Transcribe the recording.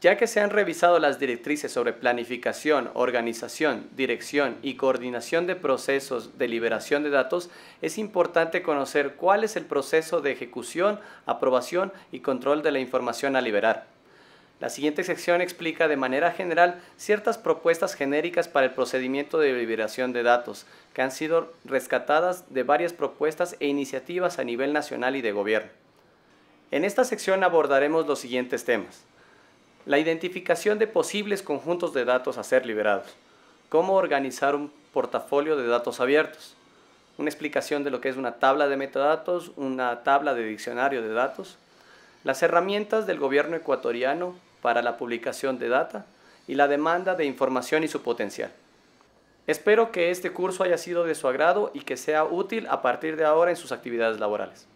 Ya que se han revisado las directrices sobre planificación, organización, dirección y coordinación de procesos de liberación de datos, es importante conocer cuál es el proceso de ejecución, aprobación y control de la información a liberar. La siguiente sección explica de manera general ciertas propuestas genéricas para el procedimiento de liberación de datos, que han sido rescatadas de varias propuestas e iniciativas a nivel nacional y de gobierno. En esta sección abordaremos los siguientes temas la identificación de posibles conjuntos de datos a ser liberados. Cómo organizar un portafolio de datos abiertos. Una explicación de lo que es una tabla de metadatos, una tabla de diccionario de datos. Las herramientas del gobierno ecuatoriano para la publicación de data y la demanda de información y su potencial. Espero que este curso haya sido de su agrado y que sea útil a partir de ahora en sus actividades laborales.